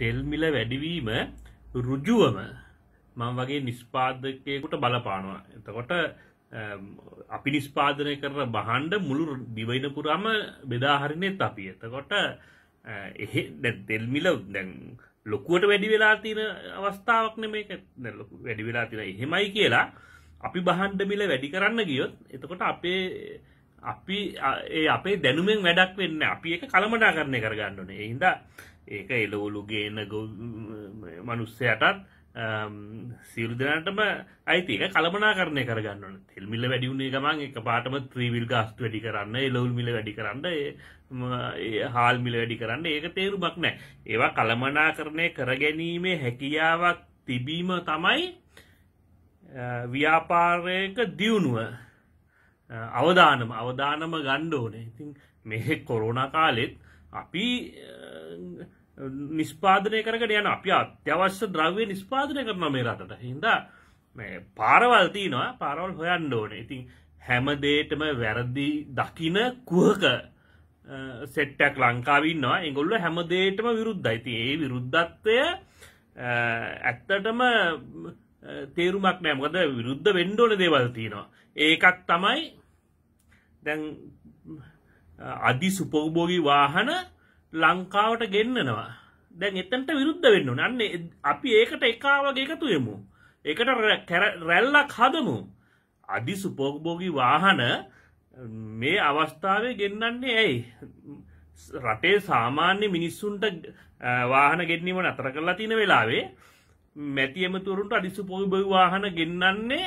තෙල්මිල වැඩිවීම රුජුවම මං වගේ නිස්්පාදකයකුට බලපානවා. එතකොට අපි නිස්්පාදනය කර බහන්ඩ මුළු දිවයින පුරාම බෙදාහරිනය අපි එතකොට එහ තෙල්මිල දැන් ලොකුවට වැඩි වෙලා තියෙන අවස්ථාවක්න මේක වැඩි වෙලා තින එහෙමයි කියලා අපි බහන්ඩ මිල වැඩි කරන්න ගියොත් එතකොට අපේ අපි ඒ අපේ දැනුමෙන් වැඩක් වෙන්න අපි එක කළමටා කරණය කරගන්නන එහින්ද ඒක එලවුලු ගේන මනුස්සයටත් සිරුදනටම අයිතික කළමනා කරණය කරගන්න තෙල්මිල වැඩිුණේ ගමන් එක පාටම ත්‍රීවිල් ගාස්ට වැඩි කරන්න එලවුල් මිල වැඩි කරන්න හාල් මිල වැඩි කරන්න ඒක තේරුමක් නෑ ඒවා කළමනා කරණය කරගැනීමේ හැකියාවක් තිබීම තමයි ව්‍යාපාරයක දියුණුව අවධානම අවධානම ගණ්ඩ ඕනේ ඉතින් මේ කොරෝණ කාලෙත් අපි නිස්පාදනය කරකට යන අපි අත්‍යවශ්‍ය ද්‍රව්‍ය නිස්පාදනය කරන මේ රටට හින්ද පාරවල්තිනවා පාරවල් හොයන්න ඕන ඉතින් හැමදේටම වැරදි දකින කුහක සෙට්ටක් ලංකාවන්නවා එගොල්ල හැමදේටම විරුද්ධයිති ඒ විරුද්ධත්වය ඇත්තටම තේරුමක් නෑමකද විරුද්ධ වෙන්ඩෝන දේවල්තිනවා ඒකත් තමයි දැන් අධි සුපෝභෝගී වාහන ලංකාවට ගෙන්න්නනවා දැන් එතන්ට විරුද්ධ වෙන්න නන්නේ අපි ඒකට එකාවගේ එකතු යමු එකට රැල්ලක් හදමු අධි සුපෝගභෝගී වාහන මේ අවස්ථාවේ ගෙන්න්නන්නේ ඇයි රටේ සාමාන්‍ය මිනිස්සුන්ට වාහන ගෙන්නීම අතර කරලා තින වෙලාවේ මැති ඇමතුරුන්ට අඩිසුපෝගභ වාහන ගෙන්න්නන්නේ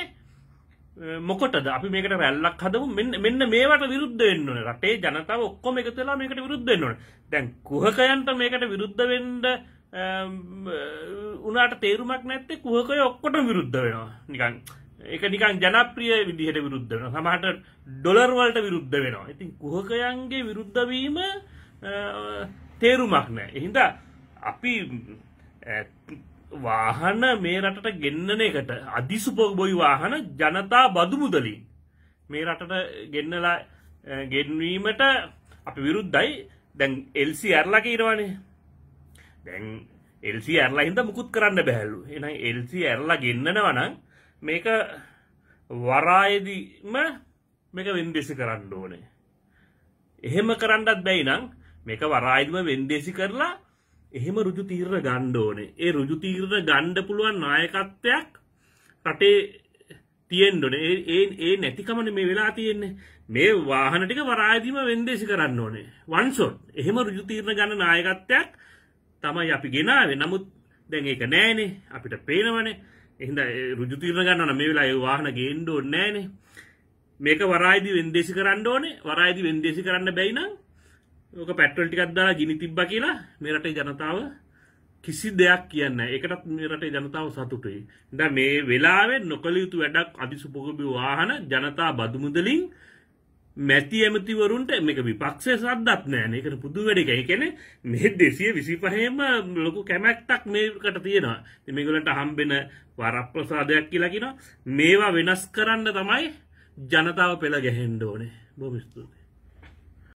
මොකටද අපි මේකට රැල්ලක් හදමු මෙන්න මේවට විරුද්ධ වෙන්න ඕනේ. රටේ ජනතාව ඔක්කොම එකතු වෙලා මේකට විරුද්ධ වෙන්න ඕනේ. දැන් කුහකයන්ට මේකට විරුද්ධ වෙන්න උනාට තේරුමක් නැත්තේ කුහකය ඔක්කොටම විරුද්ධ වෙනවා. නිකන් ඒක නිකන් ජනප්‍රිය විදිහට විරුද්ධ වෙනවා. සමහරට ඩොලර් වලට විරුද්ධ වෙනවා. ඉතින් කුහකයන්ගේ විරුද්ධ වීම තේරුමක් නැහැ. එහෙනම් අපි වාහන මේ රටට ගෙන්නන එකට අධිසුපබොයි වාහන ජනතා බදු මුදලින් මේ රටට ගෙන්නලා ගෙන්වීමට අපි විරුද්ධයි දැන් එල්සි ඇරලා කීරවනේ දැන් එල්සි ඇරලා හින්දා මුකුත් කරන්න බැහැලු එහෙනම් එල්සි ඇරලා ගෙන්නනවා නම් මේක වරායේදීම මේක වෙන්දේසි කරන්න ඕනේ එහෙම කරන්නත් බැයි නම් මේක වරායදිම වෙන්දේසි කරලා එහෙම රුජු තීරණ ගණ්ඩ ඕනේ ඒ රුජු තීරණ ගණ්ඩ පුළුවන් නායකත්වයක් රටේ තියෙන්ඩොන ඒ ඒ නැතිකමන මේ වෙලා තියෙන්නේ මේ වාහනටික වරායදිම වෙන්දේසි කරන්න ඕනේ වන්සොන් එහෙම රුජු තීරණ ගන්න නායකත්වයක් තමයි අපි ගෙනාව නමුත් දැන් ඒක නෑනේ අපිට පේනවනේ එහිද රුජු තීරණ ගන්න මේ වෙලා ඒ වාහන ගේන්ඩෝ නෑනේ මේක වරායිදි වෙන්දේසි කරන්න ඕනේ වරායිදි වෙන්දේසි කරන්න බැයිනම් ඕක පැට්‍රල් ටිකක් දාලා ගිනි තිබ්බ කියලා මේ රටේ ජනතාව කිසි දෙයක් කියන්න එකටත් මේ රටේ ජනතාව සතුටුයි. දැන් මේ වෙලාවේ නොකළ යුතු වැඩක් අතිසුපෝගබී වාහන ජනතා බදු මුදලින් මැති ඇමතිවරුන්ට මේක විපක්ෂයේ සද්දත් නෑ නේ. ඒකට පුදු වැඩ එක. ඒ කියන්නේ මේ 225ම ලොකු කැමැත්තක් මේකට තියෙනවා. ඉතින් මේගොල්ලන්ට හම්බෙන වරප්‍රසාදයක් කියලා කියනවා. මේවා වෙනස් කරන්න තමයි ජනතාව පෙළ ගැහෙන්න ඕනේ. බොහොම ස්තුතියි.